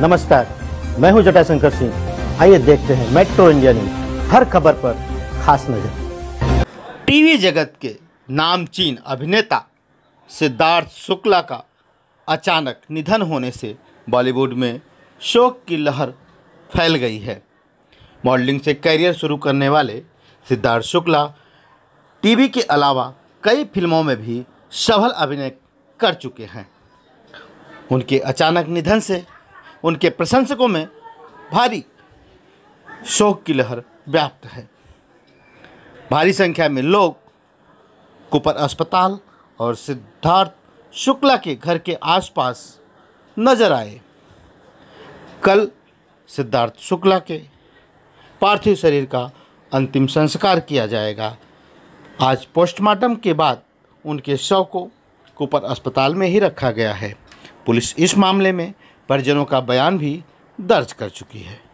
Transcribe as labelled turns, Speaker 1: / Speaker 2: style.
Speaker 1: नमस्कार मैं हूं जटाशंकर सिंह आइए देखते हैं मेट्रो इंडिया न्यूज हर खबर पर खास नजर
Speaker 2: टीवी जगत के नामचीन अभिनेता सिद्धार्थ शुक्ला का अचानक निधन होने से बॉलीवुड में शोक की लहर फैल गई है मॉडलिंग से करियर शुरू करने वाले सिद्धार्थ शुक्ला टीवी के अलावा कई फिल्मों में भी सफल अभिनय कर चुके हैं उनके अचानक निधन से उनके प्रशंसकों में भारी शोक की लहर व्याप्त है भारी संख्या में लोग कुपर अस्पताल और सिद्धार्थ शुक्ला के घर के आसपास नजर आए कल सिद्धार्थ शुक्ला के पार्थिव शरीर का अंतिम संस्कार किया जाएगा आज पोस्टमार्टम के बाद उनके शव को कुपर अस्पताल में ही रखा गया है पुलिस इस मामले में परिजनों का बयान भी दर्ज कर चुकी है